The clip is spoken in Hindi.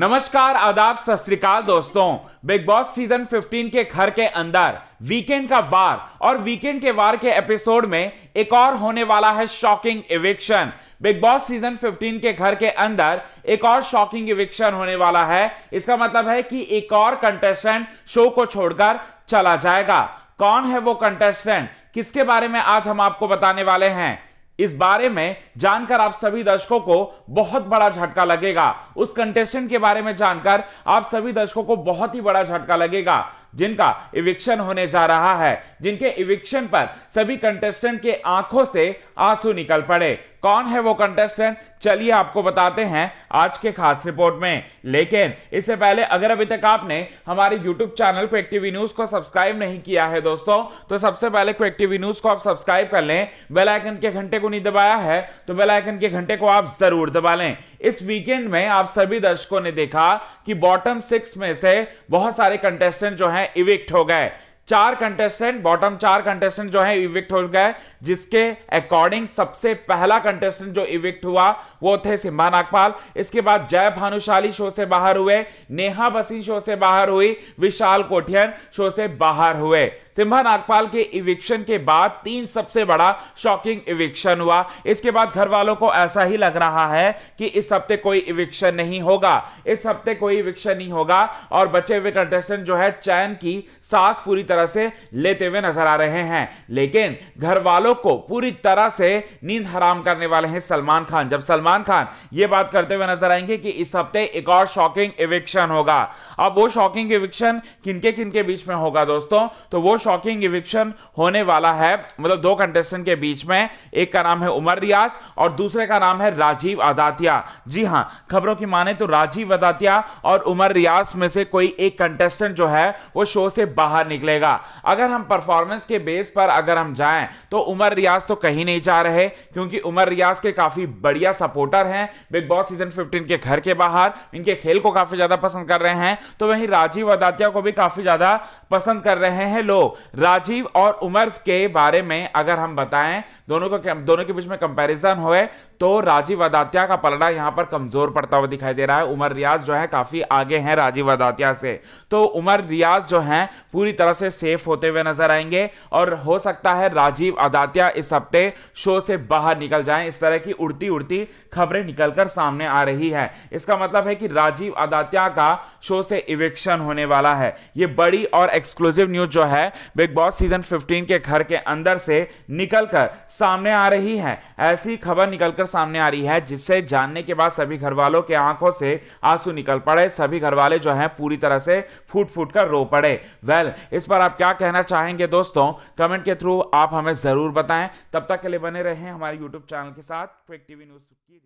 नमस्कार आदाब सत दोस्तों बिग बॉस सीजन 15 के घर के अंदर वीकेंड का वार और वीकेंड के वार के एपिसोड में एक और होने वाला है shocking eviction Bigg Boss season 15 के घर के अंदर एक और शॉकिंग इविक्शन होने वाला है इसका मतलब है कि एक और कंटेस्टेंट शो को छोड़कर चला जाएगा कौन है वो कंटेस्टेंट किसके बारे में आज हम आपको बताने वाले हैं इस बारे में जानकर आप सभी दर्शकों को बहुत बड़ा झटका लगेगा उस कंटेस्टेंट के बारे में जानकर आप सभी दर्शकों को बहुत ही बड़ा झटका लगेगा जिनका इविक्शन होने जा रहा है जिनके इविक्शन पर सभी कंटेस्टेंट के आंखों से आंसू निकल पड़े कौन है वो कंटेस्टेंट चलिए आपको बताते हैं आज के खास रिपोर्ट में लेकिन इससे पहले अगर अभी तक आपने हमारे YouTube channel Quick TV News को सब्सक्राइब नहीं किया है दोस्तों तो सबसे पहले क्विक टीवी न्यूज को आप सब्सक्राइब कर लें बेल आइकन के घंटे को नहीं दबाया है तो बेल आइकन के घंटे को आप जरूर दबा लें इस वीकेंड में आप सभी दर्शकों ने देखा कि बॉटम सिक्स में से बहुत सारे कंटेस्टेंट जो है इविक्ट हो गए चार कंटेस्टेंट बॉटम चार कंटेस्टेंट जो है इविक्ट हो गए जिसके अकॉर्डिंग सबसे पहला कंटेस्टेंट जो इविक्ट हुआ वो थे सिम्हा नागपाल इसके बाद जय भानुशाली शो से बाहर हुए नेहा बसी शो से बाहर हुई विशाल कोठियन शो से बाहर हुए सिम्हा नागपाल के इविक्शन के बाद तीन सबसे बड़ा शॉकिंग इविक्शन हुआ इसके बाद घर वालों को ऐसा ही लग रहा है कि इस हफ्ते कोई इविक्शन नहीं होगा इस हफ्ते कोई इविक्शन नहीं होगा और बचे हुए कंटेस्टेंट जो है चैन की सास पूरी तरह से लेते हुए नजर आ रहे हैं लेकिन घर वालों को पूरी तरह से नींद हराम करने वाले हैं सलमान खान जब सलमान खान ये बात करते हुए नजर आएंगे कि इस हफ्ते एक और शॉकिंग इविक्शन होगा अब वो शॉकिंग इविक्शन किनके किनके बीच में होगा दोस्तों तो वो शॉकिंग इविक्शन होने वाला है मतलब दो कंटेस्टेंट के बीच में एक का नाम है उमर रियाज और दूसरे का नाम है राजीव अदातिया जी हाँ खबरों की माने तो राजीव अदातिया और उमर रियाज में से कोई एक कंटेस्टेंट जो है वो शो से बाहर निकलेगा जाएगा अगर हम परफॉर्मेंस के बेस पर अगर हम जाएं तो उमर रियाज तो कहीं नहीं जा रहे क्योंकि उमर रियाज के काफ़ी बढ़िया सपोर्टर हैं बिग बॉस सीजन 15 के घर के बाहर इनके खेल को काफ़ी ज़्यादा पसंद कर रहे हैं तो वहीं राजीव अदातिया को भी काफ़ी ज़्यादा पसंद कर रहे हैं लोग राजीव और उमर के बारे में अगर हम बताएं दोनों को दोनों के बीच में कंपेरिजन हो तो राजीव अदातिया का पलड़ा यहां पर कमज़ोर पड़ता हुआ दिखाई दे रहा है उमर रियाज जो है काफ़ी आगे हैं राजीव अदातिया से तो उमर रियाज जो है पूरी तरह से सेफ होते हुए नजर आएंगे और हो सकता है राजीव अदात्या इस हफ्ते शो से बाहर निकल जाएं इस तरह की उड़ती उड़ती खबरें निकलकर सामने आ रही है इसका मतलब है कि राजीव अदात्या का शो से इवेक्शन होने वाला है ये बड़ी और एक्सक्लूसिव न्यूज जो है बिग बॉस सीजन फिफ्टीन के घर के अंदर से निकलकर सामने आ रही है ऐसी खबर निकलकर सामने आ रही है जिससे जानने के बाद सभी घर वालों के आंखों से आंसू निकल पड़े सभी घर वाले जो है पूरी तरह से फूट फूट कर रो पड़े वेल well, इस पर आप क्या कहना चाहेंगे दोस्तों कमेंट के थ्रू आप हमें ज़रूर बताएं तब तक के लिए बने रहें हमारे यूट्यूब चैनल के साथ क्विक टीवी न्यूज़ की